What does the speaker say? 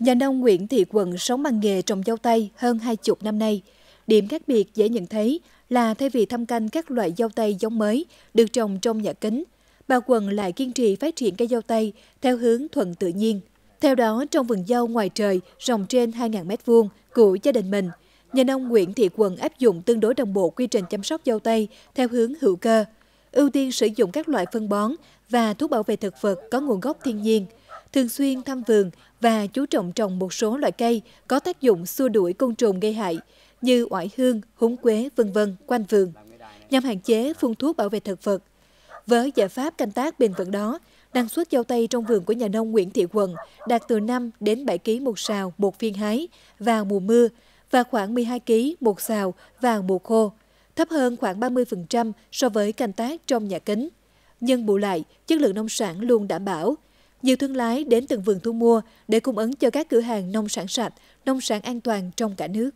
Nhà nông Nguyễn Thị Quận sống bằng nghề trồng dâu tây hơn 20 năm nay. Điểm khác biệt dễ nhận thấy là thay vì thăm canh các loại dâu tây giống mới được trồng trong nhà kính, bà Quận lại kiên trì phát triển cây dâu tây theo hướng thuận tự nhiên. Theo đó, trong vườn dâu ngoài trời rộng trên 2.000 m2 của gia đình mình, nhà nông Nguyễn Thị Quận áp dụng tương đối đồng bộ quy trình chăm sóc dâu tây theo hướng hữu cơ, ưu tiên sử dụng các loại phân bón và thuốc bảo vệ thực vật có nguồn gốc thiên nhiên – thường xuyên thăm vườn và chú trọng trồng một số loại cây có tác dụng xua đuổi côn trùng gây hại như oải hương, húng quế, vân vân quanh vườn, nhằm hạn chế phun thuốc bảo vệ thực vật. Với giải pháp canh tác bền vững đó, năng suất dâu tây trong vườn của nhà nông Nguyễn Thị Quần đạt từ 5 đến 7 kg một sào một phiên hái vào mùa mưa và khoảng 12 kg một sào vào mùa khô, thấp hơn khoảng 30% so với canh tác trong nhà kính. Nhưng bù lại, chất lượng nông sản luôn đảm bảo, nhiều thương lái đến từng vườn thu mua để cung ứng cho các cửa hàng nông sản sạch, nông sản an toàn trong cả nước.